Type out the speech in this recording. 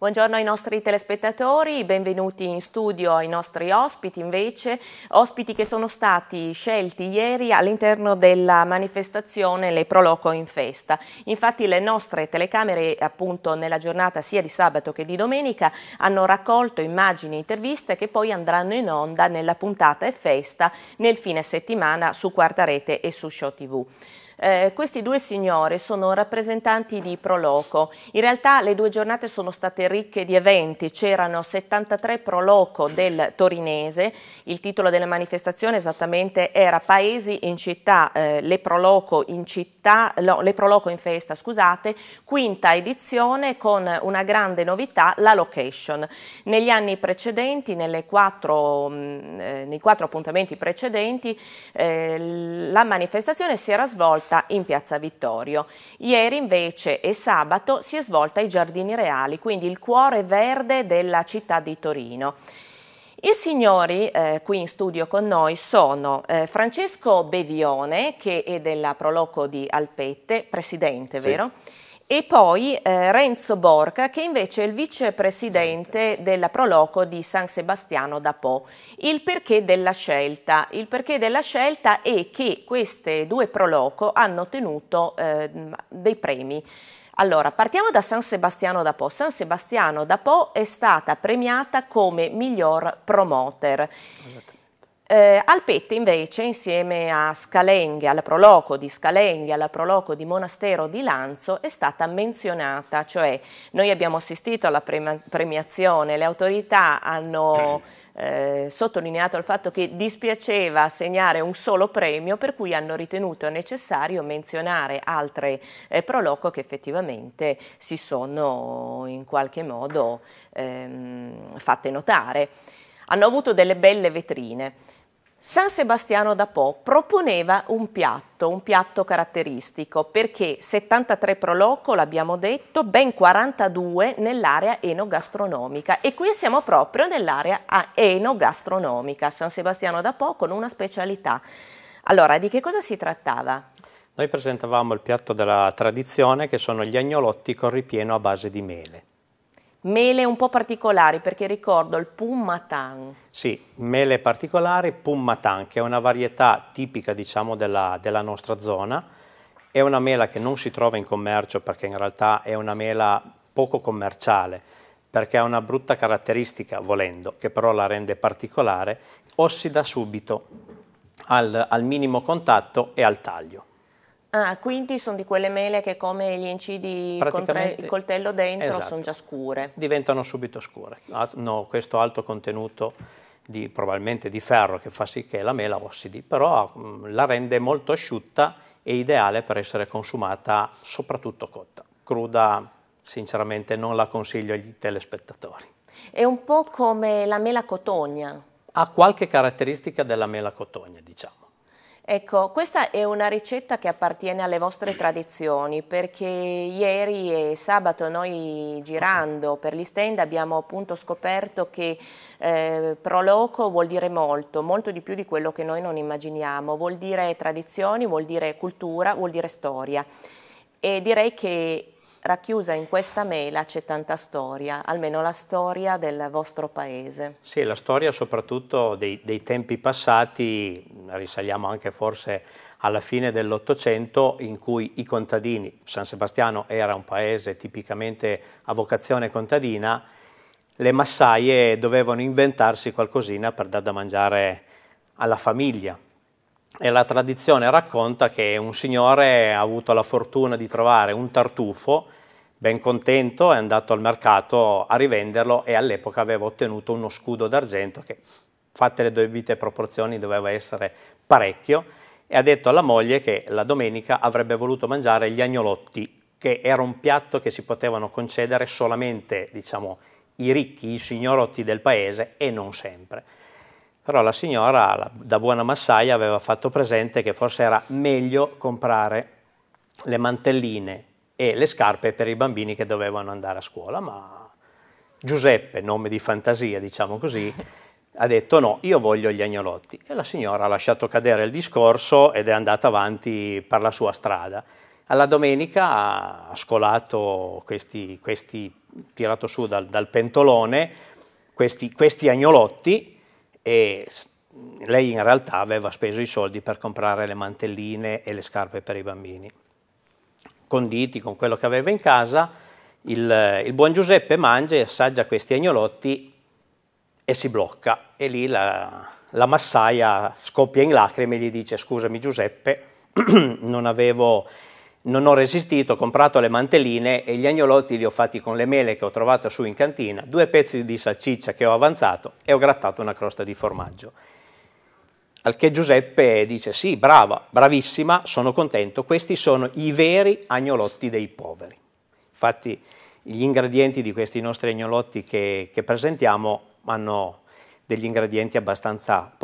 Buongiorno ai nostri telespettatori, benvenuti in studio ai nostri ospiti invece, ospiti che sono stati scelti ieri all'interno della manifestazione Le Proloco in Festa. Infatti le nostre telecamere appunto nella giornata sia di sabato che di domenica hanno raccolto immagini e interviste che poi andranno in onda nella puntata e festa nel fine settimana su Quarta Rete e su Show TV. Eh, questi due signori sono rappresentanti di Proloco. In realtà le due giornate sono state ricche di eventi, c'erano 73 Proloco del Torinese, il titolo della manifestazione esattamente era Paesi in città, eh, le, Proloco in città no, le Proloco in festa, scusate, quinta edizione con una grande novità, la location. Negli anni precedenti, quattro, mh, mm, eh, nei quattro appuntamenti precedenti, eh, la manifestazione si era svolta svolta in Piazza Vittorio. Ieri invece e sabato si è svolta ai Giardini Reali, quindi il cuore verde della città di Torino. I signori eh, qui in studio con noi sono eh, Francesco Bevione, che è della Proloco di Alpette, presidente, sì. vero? e poi eh, Renzo Borca che invece è il vicepresidente della Proloco di San Sebastiano da Po. Il perché della scelta? Il perché della scelta è che queste due Proloco hanno ottenuto eh, dei premi. Allora, partiamo da San Sebastiano da Po. San Sebastiano da Po è stata premiata come miglior promoter. Esatto. Eh, Alpette invece, insieme a Scalenghe, alla Proloco di Scalenghe, alla Proloco di Monastero di Lanzo, è stata menzionata, cioè noi abbiamo assistito alla premiazione, le autorità hanno... Eh. eh, sottolineato il fatto che dispiaceva assegnare un solo premio per cui hanno ritenuto necessario menzionare altre eh, proloco che effettivamente si sono in qualche modo ehm, fatte notare. Hanno avuto delle belle vetrine. San Sebastiano da Po proponeva un piatto, un piatto caratteristico, perché 73 proloco, l'abbiamo detto, ben 42 nell'area enogastronomica e qui siamo proprio nell'area enogastronomica, San Sebastiano da Po con una specialità. Allora, di che cosa si trattava? Noi presentavamo il piatto della tradizione che sono gli agnolotti con ripieno a base di mele mele un po' particolari perché ricordo il Pummatan. Sì, mele particolari, Pummatan, che è una varietà tipica diciamo, della, della nostra zona. È una mela che non si trova in commercio perché in realtà è una mela poco commerciale, perché ha una brutta caratteristica, volendo, che però la rende particolare, ossida subito al, al minimo contatto e al taglio. Ah, quindi sono di quelle mele che come gli incidi con il coltello dentro esatto. sono già scure. Diventano subito scure, hanno questo alto contenuto di, probabilmente di ferro che fa sì che la mela ossidi, però mm, la rende molto asciutta e ideale per essere consumata soprattutto cotta. Cruda sinceramente non la consiglio agli telespettatori. È un po' come la mela cotogna. Ha qualche caratteristica della mela cotogna, diciamo. Ecco, questa è una ricetta che appartiene alle vostre tradizioni perché ieri e sabato noi girando per gli stand abbiamo appunto scoperto che eh, proloco vuol dire molto, molto di più di quello che noi non immaginiamo, vuol dire tradizioni, vuol dire cultura, vuol dire storia e direi che racchiusa in questa mela c'è tanta storia, almeno la storia del vostro paese. Sì, la storia soprattutto dei, dei tempi passati risaliamo anche forse alla fine dell'Ottocento, in cui i contadini, San Sebastiano era un paese tipicamente a vocazione contadina, le massaie dovevano inventarsi qualcosina per dar da mangiare alla famiglia. E la tradizione racconta che un signore ha avuto la fortuna di trovare un tartufo, ben contento, è andato al mercato a rivenderlo e all'epoca aveva ottenuto uno scudo d'argento che fatte le dovute proporzioni, doveva essere parecchio, e ha detto alla moglie che la domenica avrebbe voluto mangiare gli agnolotti, che era un piatto che si potevano concedere solamente, diciamo, i ricchi, i signorotti del paese, e non sempre. Però la signora, da buona massaia, aveva fatto presente che forse era meglio comprare le mantelline e le scarpe per i bambini che dovevano andare a scuola, ma Giuseppe, nome di fantasia, diciamo così, ha detto no, io voglio gli agnolotti. E la signora ha lasciato cadere il discorso ed è andata avanti per la sua strada. Alla domenica ha scolato questi, questi tirato su dal, dal pentolone, questi, questi agnolotti e lei in realtà aveva speso i soldi per comprare le mantelline e le scarpe per i bambini. Conditi con quello che aveva in casa, il, il buon Giuseppe mangia e assaggia questi agnolotti e si blocca e lì la, la massaia scoppia in lacrime e gli dice scusami Giuseppe, non avevo non ho resistito, ho comprato le mantelline e gli agnolotti li ho fatti con le mele che ho trovato su in cantina, due pezzi di salsiccia che ho avanzato e ho grattato una crosta di formaggio. Al che Giuseppe dice sì, brava, bravissima, sono contento, questi sono i veri agnolotti dei poveri. Infatti gli ingredienti di questi nostri agnolotti che, che presentiamo ma hanno degli ingredienti abbastanza